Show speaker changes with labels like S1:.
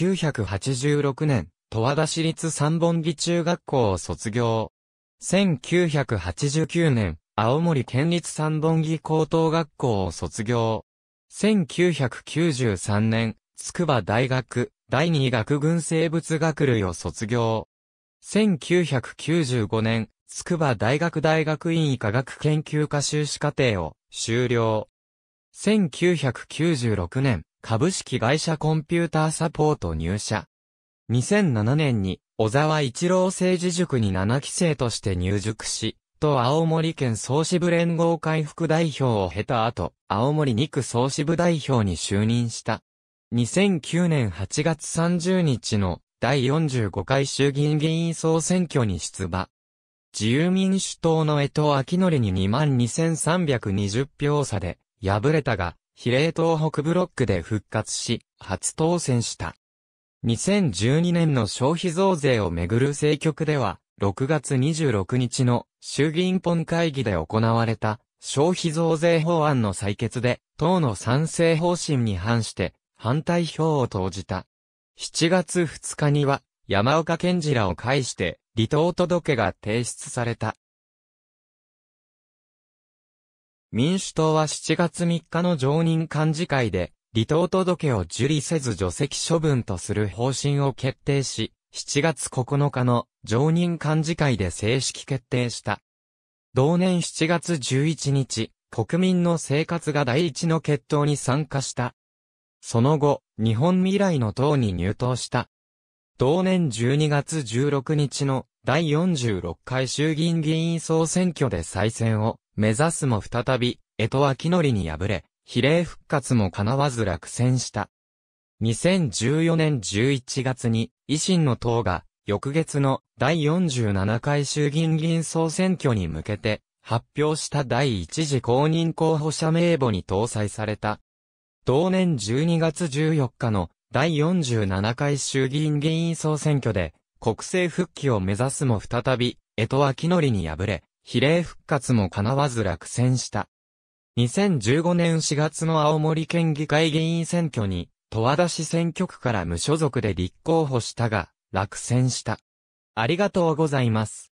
S1: 1986年、十和田市立三本木中学校を卒業。1989年、青森県立三本木高等学校を卒業。1993年、筑波大学第二学群生物学類を卒業。1995年、筑波大学大学院医科学研究科修士課程を修了。1996年、株式会社コンピューターサポート入社。2007年に小沢一郎政治塾に7期生として入塾し、と青森県総支部連合会副代表を経た後、青森2区総支部代表に就任した。2009年8月30日の第45回衆議院議員総選挙に出馬。自由民主党の江戸秋則に22,320票差で敗れたが、比例東北ブロックで復活し、初当選した。2012年の消費増税をめぐる政局では、6月26日の衆議院本会議で行われた消費増税法案の採決で、党の賛成方針に反して反対票を投じた。7月2日には山岡健次らを介して離党届が提出された。民主党は7月3日の常任幹事会で、離党届を受理せず除籍処分とする方針を決定し、7月9日の常任幹事会で正式決定した。同年7月11日、国民の生活が第一の決闘に参加した。その後、日本未来の党に入党した。同年12月16日の第46回衆議院議員総選挙で再選を目指すも再び、江戸の則に敗れ、比例復活も叶わず落選した。2014年11月に、維新の党が、翌月の第47回衆議院議員総選挙に向けて、発表した第一次公認候補者名簿に搭載された。同年12月14日の第47回衆議院議員総選挙で、国政復帰を目指すも再び、江戸の則に敗れ、比例復活も叶わず落選した。2015年4月の青森県議会議員選挙に、戸和田市選挙区から無所属で立候補したが、落選した。ありがとうございます。